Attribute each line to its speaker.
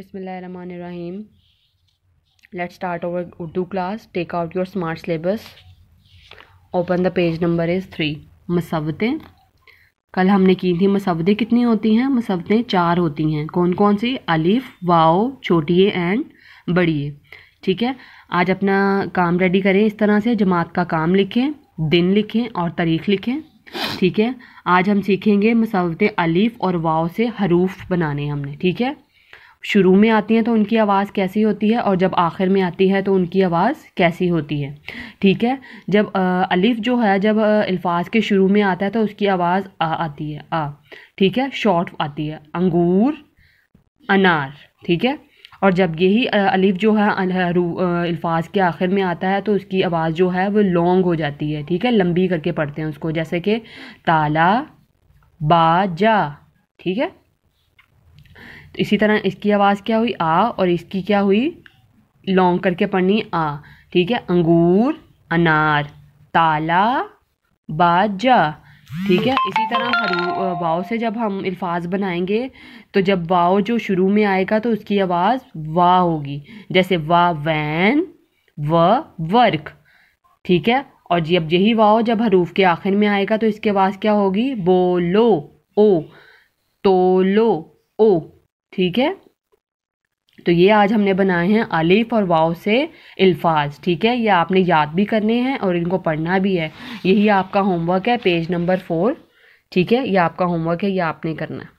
Speaker 1: बिसमीम let start our Urdu class take out your smart syllabus open the page number is three मसवतें कल हमने की थी मसवतें कितनी होती हैं मसवतें चार होती हैं कौन कौन सी अलिफ वाओ छोटी एंड बड़ी ठीक है आज अपना काम रेडी करें इस तरह से जमात का काम लिखें दिन लिखें और तारीख लिखें ठीक है आज हम सीखेंगे मसवतें अलिफ और वाओ से हरूफ बनाने हमने ठीक है शुरू में आती हैं तो उनकी आवाज़ कैसी होती है और जब आखिर में आती है तो उनकी आवाज़ कैसी होती है ठीक है जब अलिफ़ जो है जब अल्फाज के शुरू में आता है तो उसकी आवाज़ आ आती है आ ठीक है शॉर्ट आती है अंगूर अनार ठीक है और जब यही अलिफ जो है अल्फाज के आखिर में आता है तो उसकी आवाज़ जो है वो लॉन्ग हो जाती है ठीक है लंबी करके पढ़ते हैं उसको जैसे कि ताला बाजा ठीक है तो इसी तरह इसकी आवाज़ क्या हुई आ और इसकी क्या हुई लॉन्ग करके पढ़नी आ ठीक है अंगूर अनार ताला बाजा ठीक है इसी तरह हरू वाओ से जब हम अल्फाज बनाएंगे तो जब वाओ जो शुरू में आएगा तो उसकी आवाज़ वाह होगी जैसे वाह वैन व वर्क ठीक है और जब यही वाओ जब हरूफ के आखिर में आएगा तो इसकी आवाज़ क्या होगी बोलो ओ तोलो ओ ठीक है तो ये आज हमने बनाए हैं अलिफ और वाव से अल्फाज ठीक है ये आपने याद भी करने हैं और इनको पढ़ना भी है यही आपका होमवर्क है पेज नंबर फोर ठीक है ये आपका होमवर्क है ये आपने करना है